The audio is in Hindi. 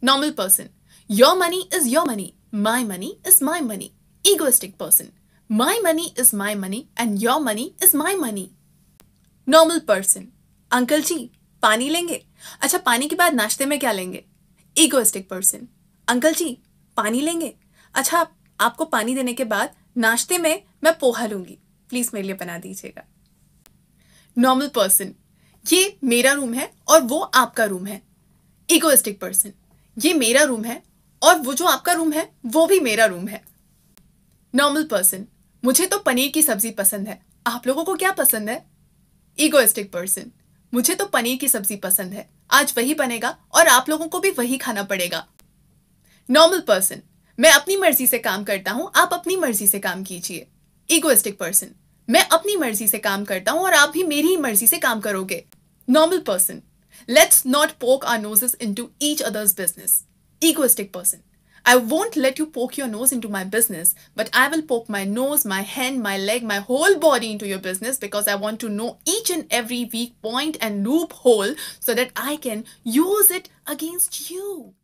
Normal person. Your money is your money. My money is my money. Egoistic person. My money is my money and your money is my money. Normal person. Uncle ji पानी लेंगे अच्छा पानी के बाद नाश्ते में क्या लेंगे ईगोइस्टिक पर्सन अंकल जी पानी लेंगे अच्छा आपको पानी देने के बाद नाश्ते में मैं पोहा लूंगी प्लीज़ मेरे लिए बना दीजिएगा नॉर्मल पर्सन ये मेरा रूम है और वो आपका रूम है इकोइस्टिक पर्सन ये मेरा रूम है और वो जो आपका रूम है वो भी मेरा रूम है नॉर्मल पर्सन मुझे तो पनीर की सब्जी पसंद है आप लोगों को क्या पसंद है इगोइस्टिक पर्सन मुझे तो पनीर की सब्जी पसंद है आज वही बनेगा और आप लोगों को भी वही खाना पड़ेगा नॉर्मल पर्सन मैं अपनी मर्जी से काम करता हूं आप अपनी मर्जी से काम कीजिए इगोइस्टिक पर्सन मैं अपनी मर्जी से काम करता हूं और आप भी मेरी ही मर्जी से काम करोगे normal person Let's not poke our noses into each other's business. Egoistic person. I won't let you poke your nose into my business, but I will poke my nose, my hand, my leg, my whole body into your business because I want to know each and every weak point and loophole so that I can use it against you.